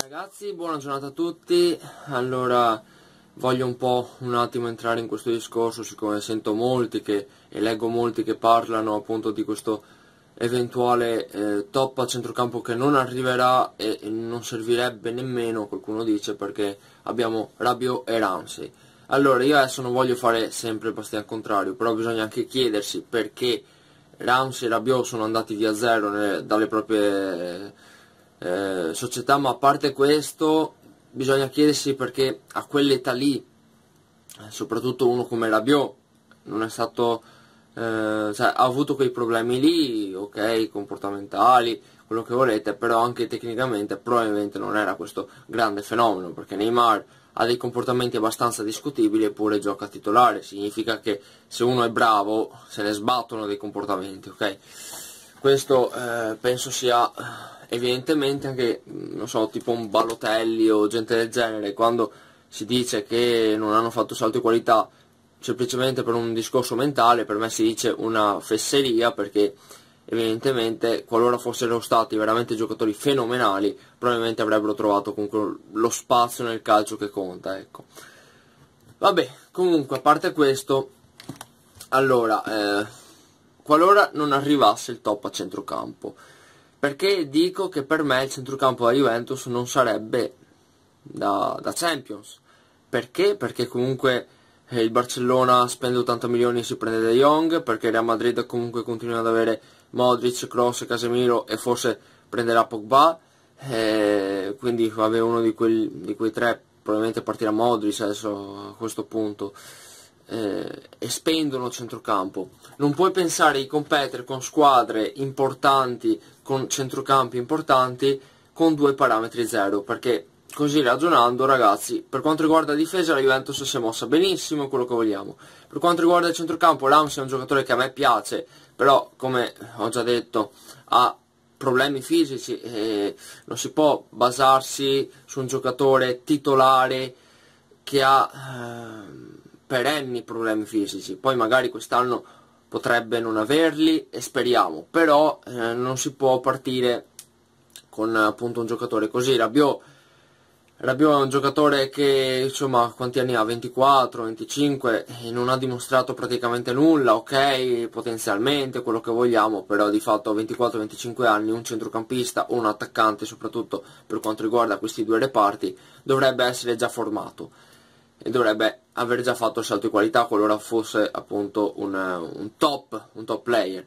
Ragazzi, buona giornata a tutti. Allora, voglio un po' un attimo entrare in questo discorso, siccome sento molti che, e leggo molti che parlano appunto di questo eventuale eh, top a centrocampo che non arriverà e, e non servirebbe nemmeno, qualcuno dice, perché abbiamo Rabio e Ramsey. Allora, io adesso non voglio fare sempre il bastian contrario, però bisogna anche chiedersi perché Ramsey e Rabio sono andati via zero nelle, dalle proprie... Eh, eh, società, ma a parte questo bisogna chiedersi perché a quell'età lì, eh, soprattutto uno come Rabiot, non è stato, eh, cioè, ha avuto quei problemi lì, ok, comportamentali, quello che volete, però anche tecnicamente probabilmente non era questo grande fenomeno, perché Neymar ha dei comportamenti abbastanza discutibili eppure gioca titolare, significa che se uno è bravo se ne sbattono dei comportamenti, ok? questo eh, penso sia eh, evidentemente anche, mm, non so, tipo un Ballotelli o gente del genere, quando si dice che non hanno fatto salto di qualità semplicemente per un discorso mentale, per me si dice una fesseria perché evidentemente qualora fossero stati veramente giocatori fenomenali probabilmente avrebbero trovato comunque lo spazio nel calcio che conta ecco vabbè comunque a parte questo allora eh, qualora non arrivasse il top a centrocampo. Perché dico che per me il centrocampo della Juventus non sarebbe da, da Champions. Perché? Perché comunque eh, il Barcellona spende 80 milioni e si prende De Jong, perché Real Madrid comunque continua ad avere Modric, Cross, Casemiro e forse prenderà Pogba, eh, quindi vabbè, uno di, quel, di, quei tre probabilmente partirà Modric adesso a questo punto eh, espendono centrocampo. Non puoi pensare di competere con squadre importanti, con centrocampi importanti, con due parametri zero, perché così ragionando ragazzi, per quanto riguarda la difesa la Juventus si è mossa benissimo, quello che vogliamo. Per quanto riguarda il centrocampo, Rams è un giocatore che a me piace, però come ho già detto ha problemi fisici e non si può basarsi su un giocatore titolare che ha... Ehm, perenni problemi fisici, poi magari quest'anno potrebbe non averli e speriamo, però eh, non si può partire con appunto un giocatore così, Rabiot, Rabiot è un giocatore che insomma quanti anni ha? 24, 25 e non ha dimostrato praticamente nulla, ok potenzialmente quello che vogliamo, però di fatto a 24-25 anni un centrocampista o un attaccante soprattutto per quanto riguarda questi due reparti dovrebbe essere già formato e dovrebbe aver già fatto il salto di qualità qualora fosse appunto un, un top, un top player.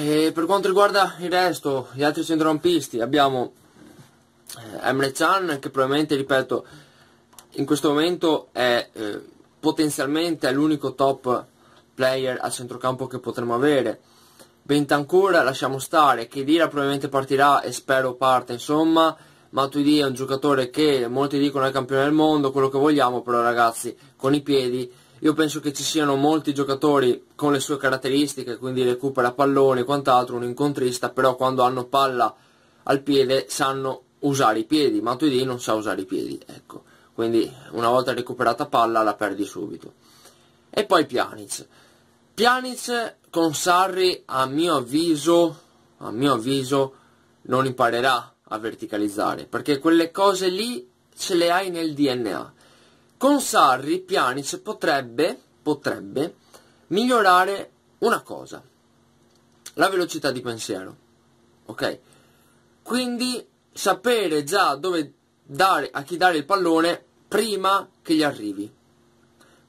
E per quanto riguarda il resto, gli altri centrocampisti, abbiamo eh, Emre Chan che probabilmente, ripeto, in questo momento è eh, potenzialmente l'unico top player al centrocampo che potremmo avere. Bentancur lasciamo stare, Kedira probabilmente partirà e spero parte, insomma, Matuidi è un giocatore che molti dicono è campione del mondo, quello che vogliamo, però ragazzi, con i piedi io penso che ci siano molti giocatori con le sue caratteristiche, quindi recupera pallone e quant'altro, un incontrista, però quando hanno palla al piede sanno usare i piedi, Matuidi non sa usare i piedi, ecco. Quindi una volta recuperata palla la perdi subito. E poi Pjanic. Pjanic con Sarri a mio avviso, a mio avviso non imparerà a verticalizzare, perché quelle cose lì ce le hai nel DNA. Con Sarri Pianice potrebbe, potrebbe migliorare una cosa, la velocità di pensiero. Ok? Quindi sapere già dove dare, a chi dare il pallone prima che gli arrivi.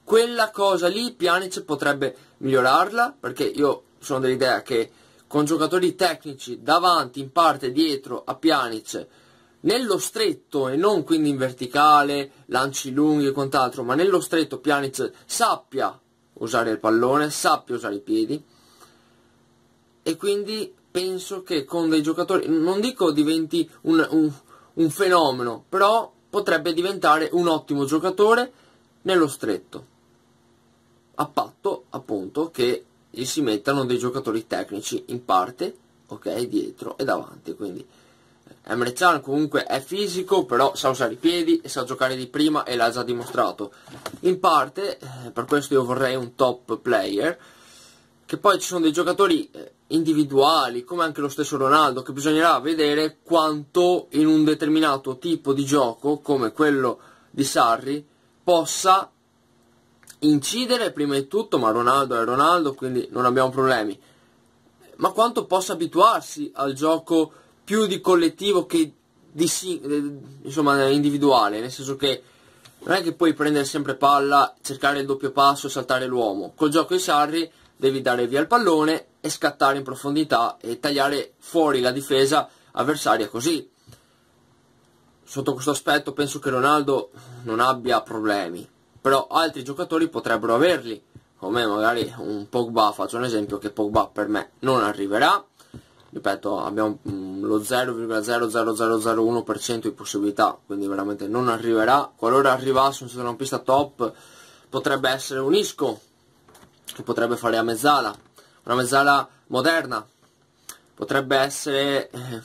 Quella cosa lì Pianice potrebbe migliorarla, perché io sono dell'idea che con giocatori tecnici davanti, in parte dietro a Pjanic, nello stretto e non quindi in verticale, lanci lunghi e quant'altro, ma nello stretto Pjanic sappia usare il pallone, sappia usare i piedi e quindi penso che con dei giocatori, non dico diventi un, un, un fenomeno, però potrebbe diventare un ottimo giocatore nello stretto, a patto appunto che e si mettano dei giocatori tecnici in parte, ok, dietro e davanti, quindi eh, Emre Can comunque è fisico, però sa usare i piedi sa giocare di prima e l'ha già dimostrato. In parte, eh, per questo io vorrei un top player, che poi ci sono dei giocatori eh, individuali, come anche lo stesso Ronaldo, che bisognerà vedere quanto in un determinato tipo di gioco, come quello di Sarri, possa incidere prima di tutto, ma Ronaldo è Ronaldo, quindi non abbiamo problemi. Ma quanto possa abituarsi al gioco più di collettivo che di eh, insomma, individuale, nel senso che non è che puoi prendere sempre palla, cercare il doppio passo e saltare l'uomo. Col gioco di Sarri devi dare via il pallone e scattare in profondità e tagliare fuori la difesa avversaria così. Sotto questo aspetto penso che Ronaldo non abbia problemi però altri giocatori potrebbero averli, come magari un Pogba, faccio un esempio che Pogba per me non arriverà, ripeto abbiamo mm, lo 0,00001% di possibilità, quindi veramente non arriverà, qualora arrivasse un pista top potrebbe essere un Isco, che potrebbe fare a mezzala, una mezzala moderna, potrebbe essere, eh,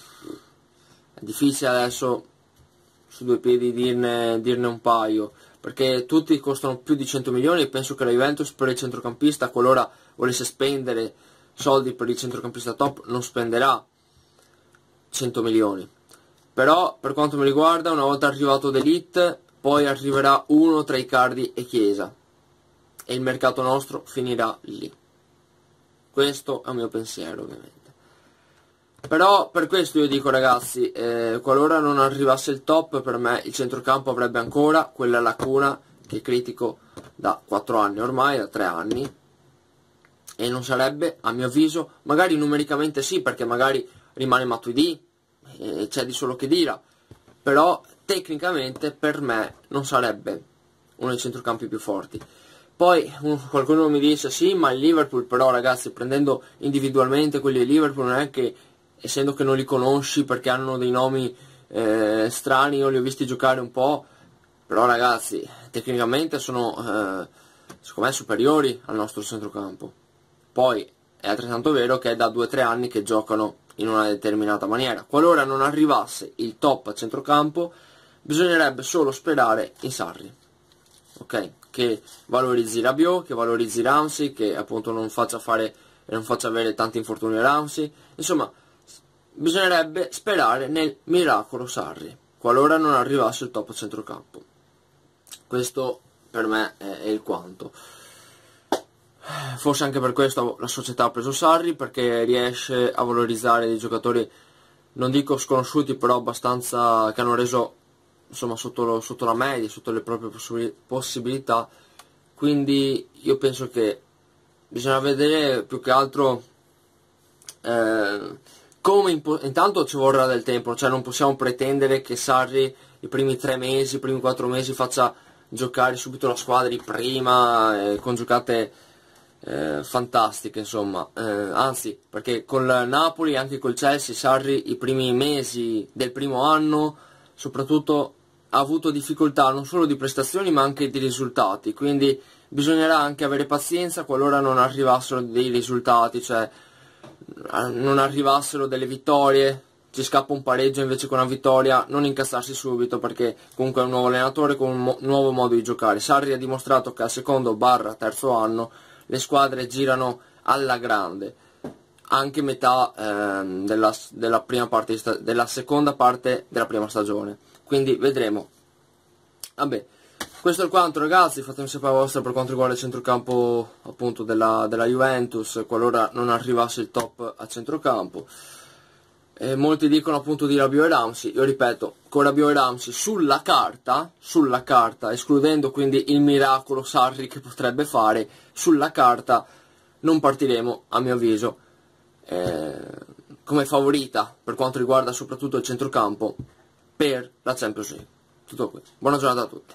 è difficile adesso su due piedi dirne, dirne un paio, perché tutti costano più di 100 milioni e penso che la Juventus per il centrocampista, qualora volesse spendere soldi per il centrocampista top, non spenderà 100 milioni. Però per quanto mi riguarda, una volta arrivato d'elite, poi arriverà uno tra Icardi e Chiesa e il mercato nostro finirà lì. Questo è il mio pensiero ovviamente. Però per questo io dico ragazzi, eh, qualora non arrivasse il top, per me il centrocampo avrebbe ancora quella lacuna che critico da 4 anni ormai, da 3 anni, e non sarebbe, a mio avviso, magari numericamente sì, perché magari rimane Matuidi, eh, c'è di solo che dira, però tecnicamente per me non sarebbe uno dei centrocampi più forti. Poi qualcuno mi dice sì, ma il Liverpool però ragazzi prendendo individualmente quelli di Liverpool non è che essendo che non li conosci perché hanno dei nomi eh, strani, io li ho visti giocare un po', però ragazzi, tecnicamente sono eh, secondo me superiori al nostro centrocampo. Poi è altrettanto vero che è da 2-3 anni che giocano in una determinata maniera. Qualora non arrivasse il top a centrocampo, bisognerebbe solo sperare in Sarri. Ok? Che valorizzi Rabiot, che valorizzi Ramsey, che appunto non faccia, fare, non faccia avere tanti infortuni a Ramsey. Insomma, Bisognerebbe sperare nel miracolo Sarri, qualora non arrivasse il top centrocampo. Questo per me è, il quanto. Forse anche per questo la società ha preso Sarri, perché riesce a valorizzare dei giocatori, non dico sconosciuti, però abbastanza che hanno reso insomma, sotto, lo, sotto la media, sotto le proprie possibilità. Quindi io penso che bisogna vedere più che altro... Eh, come intanto ci vorrà del tempo, cioè non possiamo pretendere che Sarri i primi tre mesi, i primi quattro mesi faccia giocare subito la squadra di prima eh, con giocate eh, fantastiche insomma eh, anzi perché con il Napoli e anche col Chelsea Sarri i primi mesi del primo anno soprattutto ha avuto difficoltà non solo di prestazioni ma anche di risultati quindi bisognerà anche avere pazienza qualora non arrivassero dei risultati cioè Ah, non arrivassero delle vittorie, ci scappa un pareggio invece che una vittoria, non incassarsi subito perché comunque è un nuovo allenatore con un mo nuovo modo di giocare. Sarri ha dimostrato che al secondo barra terzo anno le squadre girano alla grande, anche metà ehm, della, della, della seconda parte della prima stagione. Quindi vedremo. Vabbè questo è quanto ragazzi, fatemi sapere la vostra per quanto riguarda il centrocampo appunto della, della Juventus, qualora non arrivasse il top a centrocampo. E molti dicono appunto di Rabio e Ramsey, io ripeto, con Rabio e Ramsey sulla carta, sulla carta, escludendo quindi il miracolo Sarri che potrebbe fare, sulla carta non partiremo, a mio avviso, eh, come favorita per quanto riguarda soprattutto il centrocampo per la Champions League. Tutto qui. Buona giornata a tutti.